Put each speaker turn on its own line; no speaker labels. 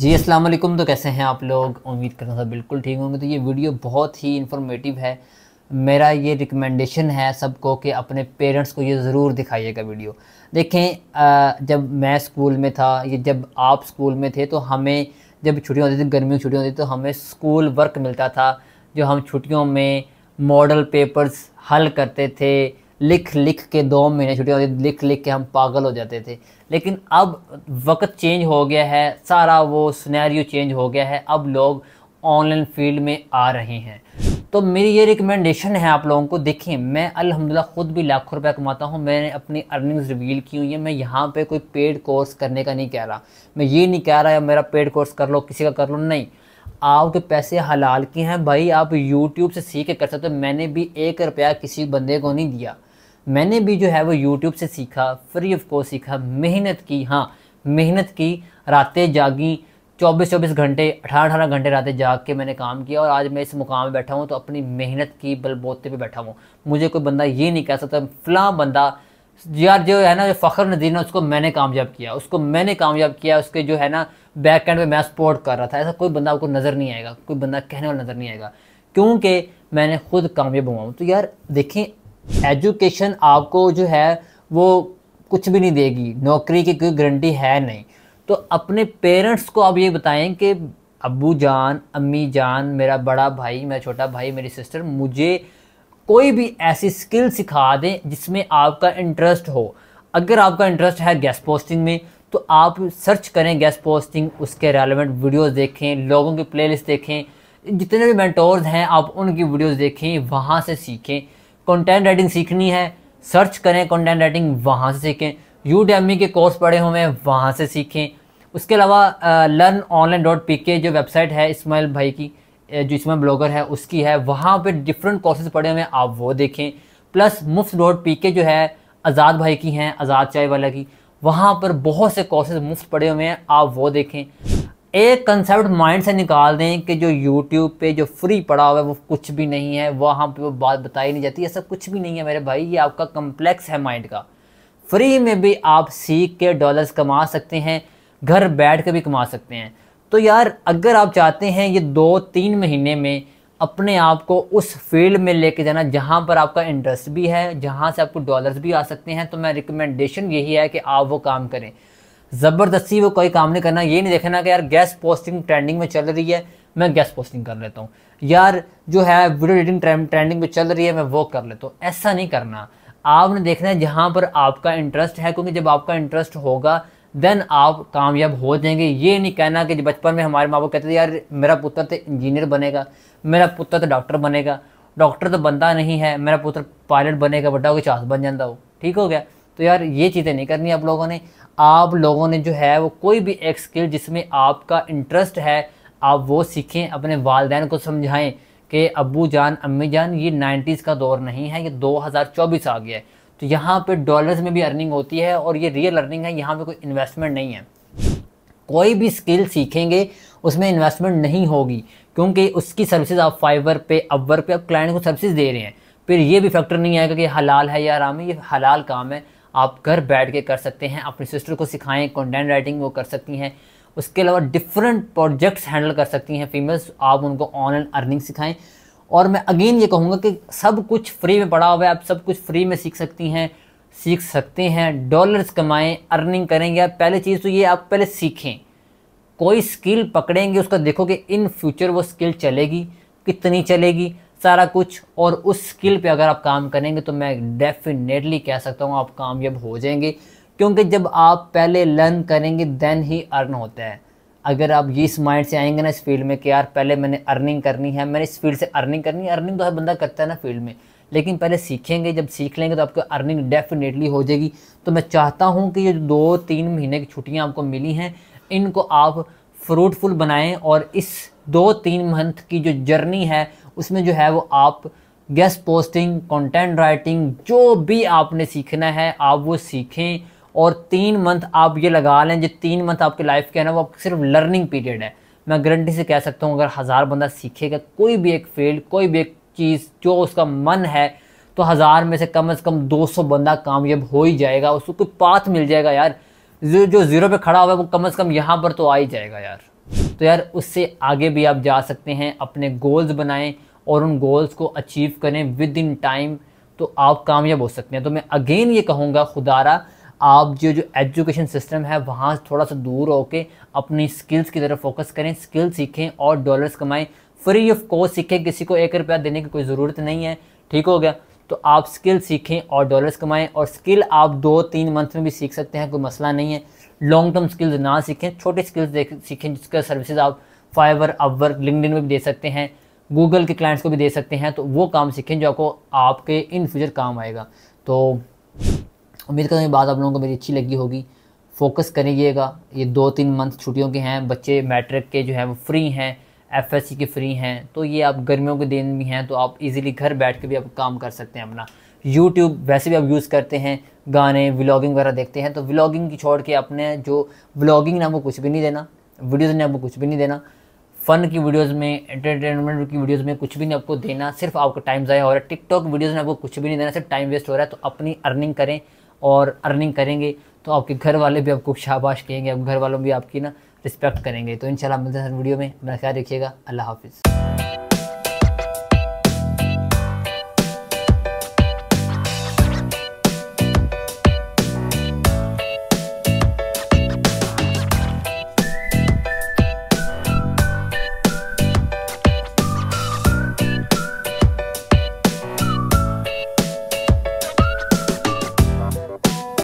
जी अस्सलाम वालेकुम तो कैसे हैं आप लोग उम्मीद करना था बिल्कुल ठीक होंगे तो ये वीडियो बहुत ही इन्फॉर्मेटिव है मेरा ये रिकमेंडेशन है सबको कि अपने पेरेंट्स को ये ज़रूर दिखाइएगा वीडियो देखें जब मैं स्कूल में था ये जब आप स्कूल में थे तो हमें जब छुट्टियाँ होती थी गर्मी की छुट्टियाँ होती थी तो हमें स्कूल वर्क मिलता था जो हम छुट्टियों में मॉडल पेपर्स हल करते थे लिख लिख के दो महीने छुट्टी होती लिख लिख के हम पागल हो जाते थे लेकिन अब वक्त चेंज हो गया है सारा वो स्नैरियो चेंज हो गया है अब लोग ऑनलाइन फील्ड में आ रहे हैं तो मेरी ये रिकमेंडेशन है आप लोगों को देखें मैं अल्हम्दुलिल्लाह ख़ुद भी लाखों रुपए कमाता हूँ मैंने अपनी अर्निंग्स रिवील की हुई है मैं यहाँ पे कोई पेड कोर्स करने का नहीं कह रहा मैं ये नहीं कह रहा है मेरा पेड कोर्स कर लो किसी का कर लो नहीं आपके पैसे हलाल के हैं भाई आप यूट्यूब से सीख के कर सकते हो मैंने भी एक रुपया किसी बंदे को नहीं दिया मैंने भी जो है वो यूट्यूब से सीखा फ्री ऑफ कोर्स सीखा मेहनत की हाँ मेहनत की रातें जागी चौबीस चौबीस घंटे अठारह अठारह घंटे रातें जाग के मैंने काम किया और आज मैं इस मुकाम में बैठा हूँ तो अपनी मेहनत की बलबोते पे बैठा हूँ मुझे कोई बंदा ये नहीं कह सकता फला बंदा यार जो है ना जो फ़खर नदीन है उसको मैंने कामयाब किया उसको मैंने कामयाब किया उसके जो है ना बैक एंड में मैं सपोर्ट कर रहा था ऐसा कोई बंदा आपको नज़र नहीं आएगा कोई बंदा कहने वाला नज़र नहीं आएगा क्योंकि मैंने खुद कामयाब हुआ हूँ तो यार देखें एजुकेशन आपको जो है वो कुछ भी नहीं देगी नौकरी की कोई गारंटी है नहीं तो अपने पेरेंट्स को आप ये बताएं कि अबू जान अम्मी जान मेरा बड़ा भाई मेरा छोटा भाई मेरी सिस्टर मुझे कोई भी ऐसी स्किल सिखा दें जिसमें आपका इंटरेस्ट हो अगर आपका इंटरेस्ट है गैस पोस्टिंग में तो आप सर्च करें गैस पोस्टिंग उसके रेलिवेंट वीडियोस देखें लोगों की प्लेलिस्ट देखें जितने भी मेंटोर्स हैं आप उनकी वीडियोस देखें वहाँ से सीखें कंटेंट राइटिंग सीखनी है सर्च करें कंटेंट राइटिंग वहाँ से सीखें यू e के कोर्स पढ़े हुए हैं वहाँ से सीखें उसके अलावा लर्न ऑनलाइन डॉट पी के जो वेबसाइट है इसमाइल भाई की जो इसमें ब्लॉगर है उसकी है वहाँ पे डिफरेंट कोर्सेज पढ़े हुए हैं आप वो देखें प्लस मुफ्त डॉट पी के जो है आज़ाद भाई की हैं आज़ाद चाय वाला की वहाँ पर बहुत से कोर्सेज मुफ्त पढ़े हुए हैं आप वो देखें एक कंसेप्ट माइंड से निकाल दें कि जो यूट्यूब पे जो फ्री पड़ा हुआ है वो कुछ भी नहीं है वहाँ पे वो बात बताई नहीं जाती ऐसा कुछ भी नहीं है मेरे भाई ये आपका कम्प्लेक्स है माइंड का फ्री में भी आप सीख के डॉलर्स कमा सकते हैं घर बैठ कर भी कमा सकते हैं तो यार अगर आप चाहते हैं ये दो तीन महीने में अपने आप को उस फील्ड में लेके जाना जहाँ पर आपका इंटरेस्ट भी है जहाँ से आपको डॉलर्स भी आ सकते हैं तो मैं रिकमेंडेशन यही है कि आप वो काम करें ज़बरदस्ती वो कोई काम नहीं करना ये नहीं देखना कि यार गैस पोस्टिंग ट्रेंडिंग में चल रही है मैं गैस पोस्टिंग कर लेता हूँ यार जो है वीडियो एडिटिंग ट्रेंडिंग में चल रही है मैं वो कर लेता हूँ ऐसा नहीं करना आपने देखना है जहाँ पर आपका इंटरेस्ट है क्योंकि जब आपका इंटरेस्ट होगा देन आप कामयाब हो जाएंगे ये नहीं कहना कि बचपन में हमारे माँ बाप कहते थे यार मेरा पुत्र तो इंजीनियर बनेगा मेरा पुत्र तो डॉक्टर बनेगा डॉक्टर तो बनता नहीं है मेरा पुत्र पायलट बनेगा बड्डा होकर चार्ज बन जाता हो ठीक हो गया तो यार ये चीज़ें नहीं करनी आप लोगों ने आप लोगों ने जो है वो कोई भी एक स्किल जिसमें आपका इंटरेस्ट है आप वो सीखें अपने वालदेन को समझाएं कि अबू जान अम्मी जान ये नाइन्टीज़ का दौर नहीं है ये 2024 आ गया है तो यहाँ पे डॉलर्स में भी अर्निंग होती है और ये रियल अर्निंग है यहाँ पे कोई इन्वेस्टमेंट नहीं है कोई भी स्किल सीखेंगे उसमें इन्वेस्टमेंट नहीं होगी क्योंकि उसकी सर्विसेज आप फाइवर पे अवर पे आप क्लाइंट को सर्विसेज दे रहे हैं फिर ये भी फैक्टर नहीं आएगा कि हलाल है या आराम है ये हलाल काम है आप घर बैठ के कर सकते हैं अपने सिस्टर को सिखाएं कंटेंट राइटिंग वो कर सकती हैं उसके अलावा डिफरेंट प्रोजेक्ट्स हैंडल कर सकती हैं फीमेल्स आप उनको ऑनलाइन अर्निंग सिखाएं और मैं अगेन ये कहूँगा कि सब कुछ फ्री में पड़ा हुआ है आप सब कुछ फ्री में सीख सकती हैं सीख सकते हैं डॉलर्स कमाएं अर्निंग करेंगे पहले चीज़ तो ये आप पहले सीखें कोई स्किल पकड़ेंगे उसका देखोगे इन फ्यूचर वो स्किल चलेगी कितनी चलेगी सारा कुछ और उस स्किल पे अगर आप काम करेंगे तो मैं डेफिनेटली कह सकता हूँ आप कामयाब हो जाएंगे क्योंकि जब आप पहले लर्न करेंगे देन ही अर्न होता है अगर आप ये इस माइंड से आएंगे ना इस फील्ड में कि यार पहले मैंने अर्निंग करनी है मैंने इस फील्ड से अर्निंग करनी है अर्निंग तो हर बंदा करता है ना फील्ड में लेकिन पहले सीखेंगे जब सीख लेंगे तो आपको अर्निंग डेफिनेटली हो जाएगी तो मैं चाहता हूँ कि ये दो तीन महीने की छुट्टियाँ आपको मिली हैं इनको आप फ्रूटफुल बनाएं और इस दो तीन मंथ की जो जर्नी है उसमें जो है वो आप गेस्ट पोस्टिंग कंटेंट राइटिंग जो भी आपने सीखना है आप वो सीखें और तीन मंथ आप ये लगा लें जो तीन मंथ आपके लाइफ के है ना वो सिर्फ लर्निंग पीरियड है मैं गारंटी से कह सकता हूँ अगर हज़ार बंदा सीखेगा कोई भी एक फील्ड कोई भी एक चीज़ जो उसका मन है तो हज़ार में से कम से कम सौ बंदा कामयाब हो ही जाएगा उसको कोई पाथ मिल जाएगा यार जो जो ज़ीरो पे खड़ा हुआ है वो कम से कम यहाँ पर तो आ ही जाएगा यार तो यार उससे आगे भी आप जा सकते हैं अपने गोल्स बनाएं और उन गोल्स को अचीव करें विद इन टाइम तो आप कामयाब हो सकते हैं तो मैं अगेन ये कहूँगा खुदारा आप जो जो एजुकेशन सिस्टम है वहाँ थोड़ा सा दूर होकर अपनी स्किल्स की तरफ फोकस करें स्किल सीखें और डॉलर्स कमाएं फ्री ऑफ कॉस्ट सीखें किसी को एक रुपया देने की कोई ज़रूरत नहीं है ठीक हो गया तो आप स्किल सीखें और डॉलर्स कमाएं और स्किल आप दो तीन मंथ में भी सीख सकते हैं कोई मसला नहीं है लॉन्ग टर्म स्किल्स ना सीखें छोटे स्किल्स सीखें जिसका सर्विसेज आप फाइवर अपवर्क लिंकड में भी दे सकते हैं गूगल के क्लाइंट्स को भी दे सकते हैं तो वो काम सीखें जो आपको आपके इन फ्यूचर काम आएगा तो उम्मीद करता हूँ बात आप लोगों को मेरी अच्छी लगी होगी फोकस करिएगा ये दो तीन मंथ छुट्टियों के हैं बच्चे मैट्रिक के जो है वो फ्री हैं एफ एस सी के फ्री हैं तो ये आप गर्मियों के दिन भी हैं तो आप इजीली घर बैठ के भी आप काम कर सकते हैं अपना यूट्यूब वैसे भी आप यूज़ करते हैं गाने व्लॉगिंग वगैरह देखते हैं तो व्लॉगिंग की छोड़ के अपने जो व्लॉगिंग ने आपको कुछ भी नहीं देना वीडियोज़ ने आपको कुछ भी नहीं देना फन की वीडियोस में एंटरटेनमेंट की वीडियोस में कुछ भी नहीं आपको देना सिर्फ आपका टाइम ज़ाया हो रहा है टिकटॉक वीडियोस में आपको कुछ भी नहीं देना सिर्फ टाइम वेस्ट हो रहा है तो अपनी अर्निंग करें और अर्निंग करेंगे तो आपके घर वाले भी आपको शाबाश कहेंगे आप घर वालों भी आपकी ना रिस्पेक्ट करेंगे तो इन मिलते हैं वीडियो में अपना ख्याल रखिएगा अल्लाह हाफिज़